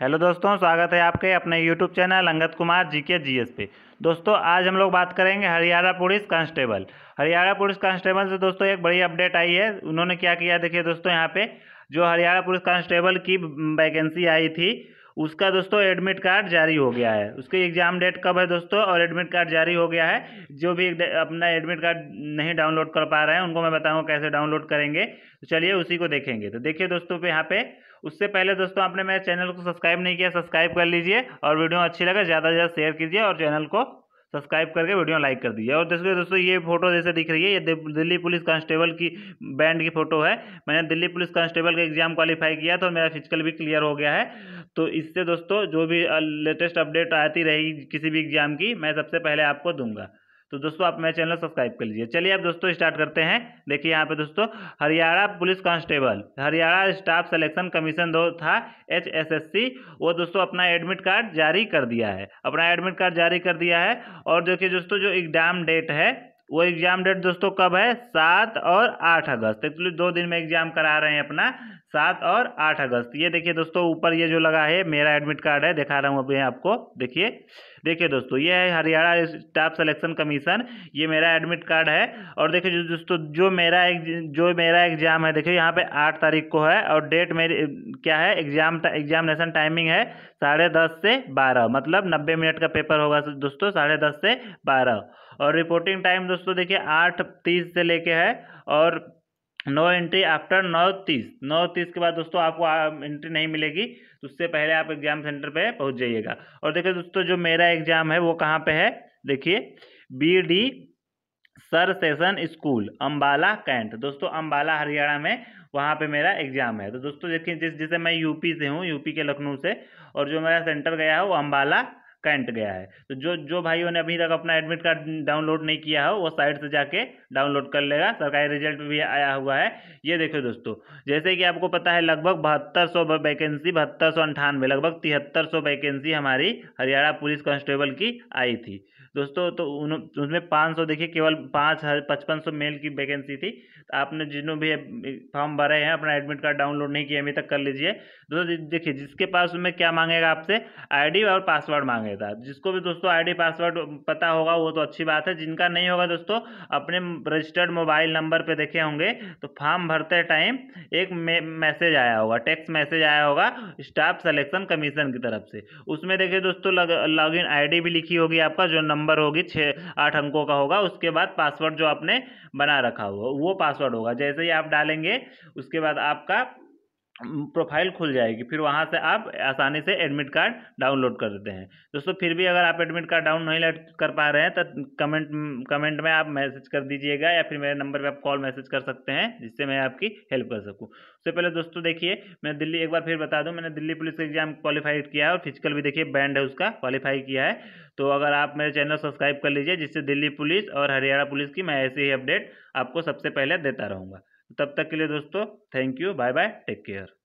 hello दोस्तों स्वागत है आपके अपने यूट्यूब चैनल अंगत कुमार जी के जी पे दोस्तों आज हम लोग बात करेंगे Haryana police constable Haryana police constable से दोस्तों एक बड़ी अपडेट आई है उन्होंने क्या किया देखिए दोस्तों यहाँ पे जो हरियाणा पुलिस कांस्टेबल की वैकेंसी आई थी उसका दोस्तों एडमिट कार्ड जारी हो गया है उसकी एग्ज़ाम डेट कब है दोस्तों और एडमिट कार्ड जारी हो गया है जो भी अपना एडमिट कार्ड नहीं डाउनलोड कर पा रहे हैं उनको मैं बताऊँगा कैसे डाउनलोड करेंगे तो चलिए उसी को देखेंगे तो देखिए दोस्तों पे यहाँ पे उससे पहले दोस्तों आपने मेरे चैनल को सब्सक्राइब नहीं किया सब्सक्राइब कर लीजिए और वीडियो अच्छी लगे ज़्यादा से ज़्यादा शेयर कीजिए और चैनल को सब्सक्राइब करके वीडियो लाइक कर दीजिए और दोस्तों दोस्तों ये फोटो जैसे दिख रही है ये दिल्ली पुलिस कांस्टेबल की बैंड की फोटो है मैंने दिल्ली पुलिस कांस्टेबल का एग्जाम क्वालिफाई किया तो मेरा फिजिकल भी क्लियर हो गया है तो इससे दोस्तों जो भी लेटेस्ट अपडेट आती रहेगी किसी भी एग्जाम की मैं सबसे पहले आपको दूंगा तो दोस्तों आप मेरा चैनल सब्सक्राइब कर लीजिए चलिए आप दोस्तों स्टार्ट करते हैं देखिए यहाँ पे दोस्तों Haryana police constable Haryana staff selection commission दो था एच एस एस सी वो दोस्तों अपना एडमिट कार्ड जारी कर दिया है अपना एडमिट कार्ड जारी कर दिया है और देखिए दोस्तों जो एग्जाम डेट है वो एग्ज़ाम डेट दोस्तों कब है सात और आठ अगस्त एक्चुअली दो दिन में एग्ज़ाम करा रहे हैं अपना सात और आठ अगस्त ये देखिए दोस्तों ऊपर ये जो लगा है मेरा एडमिट कार्ड है दिखा रहा हूँ अभी आपको देखिए देखिए दोस्तों ये है हरियाणा स्टाफ सिलेक्शन कमीशन ये मेरा एडमिट कार्ड है और देखिए जो दोस्तों जो मेरा जो मेरा एग्ज़ाम है देखिए यहाँ पे आठ तारीख को है और डेट मेरी क्या है एग्ज़ाम एग्जामिनेशन टाइमिंग है साढ़े दस से बारह मतलब नब्बे मिनट का पेपर होगा दोस्तों साढ़े दस से बारह और रिपोर्टिंग टाइम दोस्तों देखिए आठ तीस से लेके है और नो एंट्री आफ्टर नौ तीस नौ तीस के बाद दोस्तों आपको एंट्री नहीं मिलेगी तो उससे पहले आप एग्जाम सेंटर पे पहुंच जाइएगा और देखिए दोस्तों जो मेरा एग्जाम है वो कहाँ पे है देखिए B D sir session school Ambala cantt दोस्तों अम्बाला हरियाणा में वहाँ पे मेरा एग्जाम है तो दोस्तों देखिए जिस जैसे मैं यूपी से हूँ यूपी के लखनऊ से और जो मेरा सेंटर गया है वो अम्बाला कैंट गया है तो जो जो भाइयों ने अभी तक अपना एडमिट कार्ड डाउनलोड नहीं किया हो वो साइट से जाके डाउनलोड कर लेगा सरकारी रिजल्ट भी आया हुआ है ये देखो दोस्तों जैसे कि आपको पता है लगभग बहत्तर सौ वैकेंसी बहत्तर सौ अंठानवे लगभग तिहत्तर सौ वैकेंसी हमारी हरियाणा पुलिस कांस्टेबल की आई थी दोस्तों तो उसमें पाँच सौ देखिए केवल पाँच हज़ार पचपन सौ मेल की वैकेंसी थी तो आपने जिन्होंने भी फॉर्म भरे हैं अपना एडमिट कार्ड डाउनलोड नहीं किया अभी तक कर लीजिए दोस्तों देखिए जिसके पास उसमें क्या मांगेगा आपसे आईडी और पासवर्ड मांगेगा जिसको भी दोस्तों आई पासवर्ड पता होगा वो तो अच्छी बात है जिनका नहीं होगा दोस्तों अपने रजिस्टर्ड मोबाइल नंबर पर देखे होंगे तो फॉर्म भरते टाइम एक मैसेज आया होगा टेक्स्ट मैसेज आया होगा स्टाफ सेलेक्शन कमीशन की तरफ से उसमें देखिए दोस्तों लॉग इन आईडी भी लिखी होगी आपका जो नंबर नंबर होगी छः आठ अंकों का होगा उसके बाद पासवर्ड जो आपने बना रखा हो वो पासवर्ड होगा जैसे ही आप डालेंगे उसके बाद आपका प्रोफाइल खुल जाएगी फिर वहाँ से आप आसानी से एडमिट कार्ड डाउनलोड कर देते हैं दोस्तों फिर भी अगर आप एडमिट कार्ड डाउन नहीं कर पा रहे हैं तो कमेंट कमेंट में आप मैसेज कर दीजिएगा या फिर मेरे नंबर पे आप कॉल मैसेज कर सकते हैं जिससे मैं आपकी हेल्प कर सकूँ उससे पहले दोस्तों देखिए मैं दिल्ली एक बार फिर बता दूँ मैंने दिल्ली पुलिस का एग्जाम क्वालिफाई किया है और फिजिकल भी देखिए बैंड है उसका क्वालिफाई किया है तो अगर आप मेरे चैनल सब्सक्राइब कर लीजिए जिससे दिल्ली पुलिस और हरियाणा पुलिस की मैं ऐसी ही अपडेट आपको सबसे पहले देता रहूँगा तब तक के लिए दोस्तों thank you bye bye take care